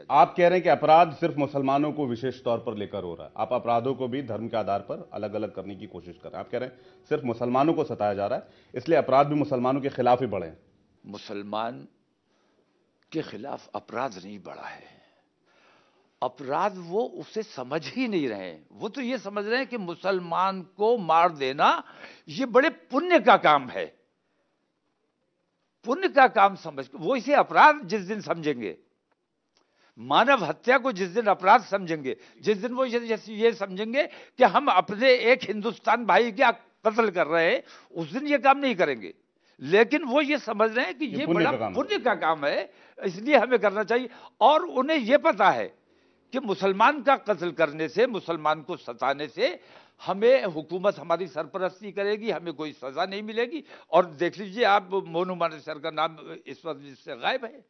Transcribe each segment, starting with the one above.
किया जाए आप कह रहे हैं कि अपराध सिर्फ मुसलमानों को विशेष तौर पर लेकर हो रहा है आप अपराधों को भी धर्म के आधार पर अलग अलग करने की कोशिश कर रहे हैं आप कह रहे हैं सिर्फ मुसलमानों को सताया जा रहा है इसलिए अपराध भी मुसलमानों के खिलाफ ही बढ़े मुसलमान के खिलाफ अपराध नहीं बढ़ा है अपराध वो उसे समझ ही नहीं रहे वो तो ये समझ रहे हैं कि मुसलमान को मार देना ये बड़े पुण्य का काम है पुण्य का काम समझ वो इसे अपराध जिस दिन समझेंगे मानव हत्या को जिस दिन अपराध समझेंगे जिस दिन वो ये, ये समझेंगे कि हम अपने एक हिंदुस्तान भाई का कत्ल कर रहे हैं उस दिन ये काम नहीं करेंगे लेकिन वो ये समझ रहे हैं कि ये, ये बड़ा पुण्य का काम है इसलिए हमें करना चाहिए और उन्हें ये पता है कि मुसलमान का कत्ल करने से मुसलमान को सताने से हमें हुकूमत हमारी सरपरस्ती करेगी हमें कोई सज़ा नहीं मिलेगी और देख लीजिए आप मोनू मानेसर का नाम इस वक्त से गायब है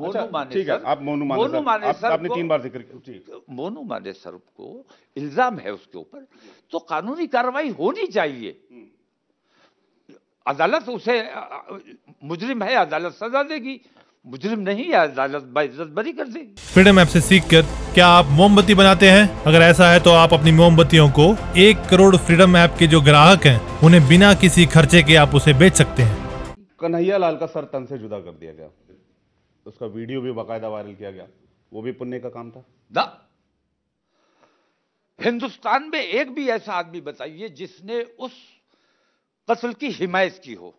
अच्छा, मोनू माने ठीक है आप मोनू माने मोनू माने आप, आपने तीन बार जिक्र मोनू माने सर को इल्जाम है उसके ऊपर तो कानूनी कार्रवाई होनी चाहिए अदालत उसे मुजरिम है अदालत सजा देगी मुजरिम नहीं है अदालत बाइज्जत बरी कर देगी फ्रीडम ऐप से सीख कर क्या आप मोमबत्ती बनाते हैं अगर ऐसा है तो आप अपनी मोमबत्तियों को एक करोड़ फ्रीडम ऐप के जो ग्राहक है उन्हें बिना किसी खर्चे के आप उसे बेच सकते हैं कन्हैया लाल का सर तन से जुदा कर दिया गया उसका वीडियो भी बाकायदा वायरल किया गया वो भी पुण्य का काम था ना हिंदुस्तान में एक भी ऐसा आदमी बताइए जिसने उस कत्ल की हिमायत की हो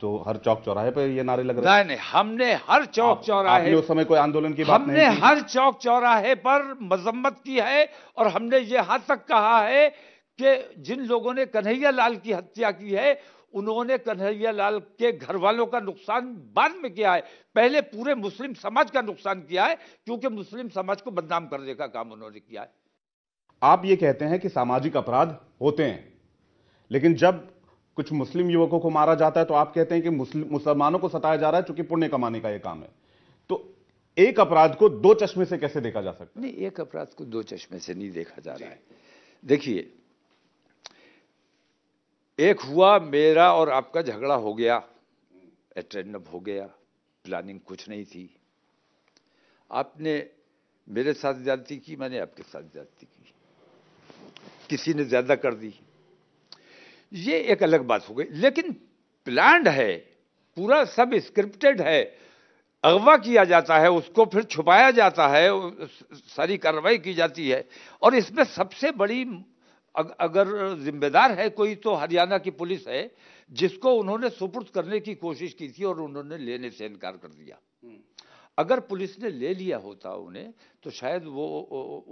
तो हर चौक चौराहे पर ये नारे लग रहे हैं नहीं हमने हर चौक चौराहे आपने उस समय कोई आंदोलन की बात हमने नहीं हर चौक चौराहे पर मजम्मत की है और हमने ये हद तक कहा है कि जिन लोगों ने कन्हैया लाल की हत्या की है उन्होंने कन्हैया लाल के घर वालों का नुकसान बाद में किया है पहले पूरे मुस्लिम समाज का नुकसान किया है क्योंकि मुस्लिम समाज को बदनाम करने का काम उन्होंने किया है आप ये कहते हैं कि सामाजिक अपराध होते हैं लेकिन जब कुछ मुस्लिम युवकों को मारा जाता है तो आप कहते हैं कि मुसलमानों को सताया जा रहा है चूंकि पुण्य कमाने का यह काम है तो एक अपराध को दो चश्मे से कैसे देखा जा सकता है नहीं एक अपराध को दो चश्मे से नहीं देखा जा रहा है देखिए एक हुआ मेरा और आपका झगड़ा हो गया अटेंडअप हो गया प्लानिंग कुछ नहीं थी आपने मेरे साथ ज्यादती की मैंने आपके साथ ज्यादती की किसी ने ज्यादा कर दी ये एक अलग बात हो गई लेकिन प्लान्ड है पूरा सब स्क्रिप्टेड है अगवा किया जाता है उसको फिर छुपाया जाता है सारी कार्रवाई की जाती है और इसमें सबसे बड़ी अगर जिम्मेदार है कोई तो हरियाणा की पुलिस है जिसको उन्होंने सुपुर्द करने की कोशिश की थी और उन्होंने लेने से इनकार कर दिया हम्म। अगर पुलिस ने ले लिया होता उन्हें तो शायद वो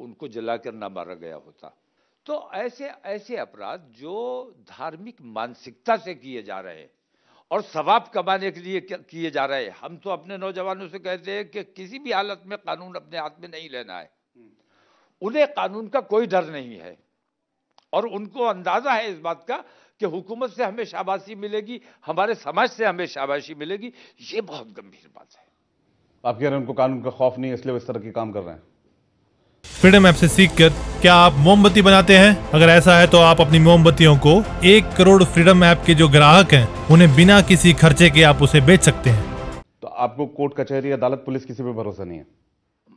उनको जलाकर ना मारा गया होता तो ऐसे ऐसे अपराध जो धार्मिक मानसिकता से किए जा रहे हैं और सवाब कमाने के लिए किए जा रहे हैं हम तो अपने नौजवानों से कहते हैं कि किसी भी हालत में कानून अपने हाथ में नहीं लेना है हम्म। उन्हें कानून का कोई डर नहीं है और उनको अंदाज़ा है इस बात का कि हुकूमत से हमें शाबाशी मिलेगी हमारे समाज से हमें शाबाशी मिलेगी ये बहुत गंभीर बात है आप कह रहे हैं उनको कानून का खौफ नहीं इसलिए इस तरह के काम कर रहे हैं फ्रीडम ऐप से सीख कर क्या आप मोमबत्ती बनाते हैं अगर ऐसा है तो आप अपनी मोमबत्तियों को एक करोड़ फ्रीडम ऐप के जो ग्राहक हैं उन्हें बिना किसी खर्चे के आप उसे बेच सकते हैं तो आपको कोर्ट कचहरी अदालत पुलिस किसी पे भरोसा नहीं है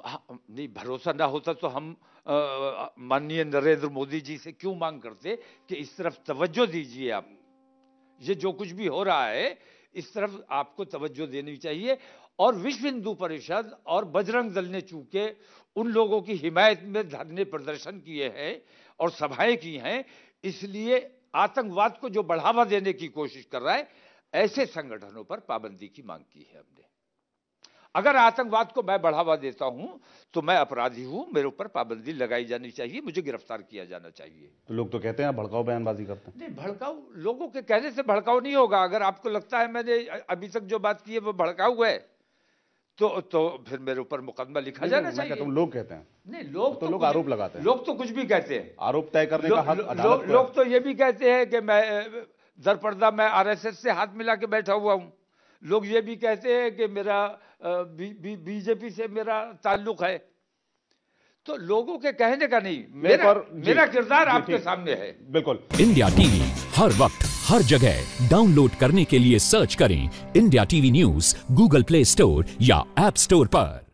नहीं भरोसा ना होता तो हम माननीय नरेंद्र मोदी जी से क्यों मांग करते कि इस तरफ तवज्जो दीजिए आप ये जो कुछ भी हो रहा है इस तरफ आपको तवज्जो देनी चाहिए और विश्व हिंदू परिषद और बजरंग दल ने चूंकि उन लोगों की हिमायत में धरने प्रदर्शन किए हैं और सभाएं की हैं इसलिए आतंकवाद को जो बढ़ावा देने की कोशिश कर रहा है ऐसे संगठनों पर पाबंदी की मांग की है हमने अगर आतंकवाद को मैं बढ़ावा देता हूं तो मैं अपराधी हूं मेरे ऊपर पाबंदी लगाई जानी चाहिए मुझे गिरफ्तार किया जाना चाहिए तो लोग तो कहते हैं भड़काऊ बयानबाजी करते हैं नहीं भड़काऊ लोगों के कहने से भड़काऊ नहीं होगा अगर आपको लगता है मैंने अभी तक जो बात की है वो भड़काऊ है तो तो फिर मेरे ऊपर मुकदमा लिखा जाना चाहिए तुम लोग कहते हैं नहीं लोग तो, तो लोग आरोप लगाते हैं लोग तो कुछ भी कहते हैं आरोप तय करने का हक लोग तो ये भी कहते हैं कि मैं दरपर्दा मैं आरएसएस से हाथ मिला के बैठा हुआ हूँ लोग ये भी कहते हैं कि मेरा बीजेपी से मेरा ताल्लुक है तो लोगों के कहने का नहीं मेरा मेरा किरदार आपके सामने है बिल्कुल इंडिया टीवी हर वक्त हर जगह डाउनलोड करने के लिए सर्च करें India TV news Google Play Store या एप स्टोर पर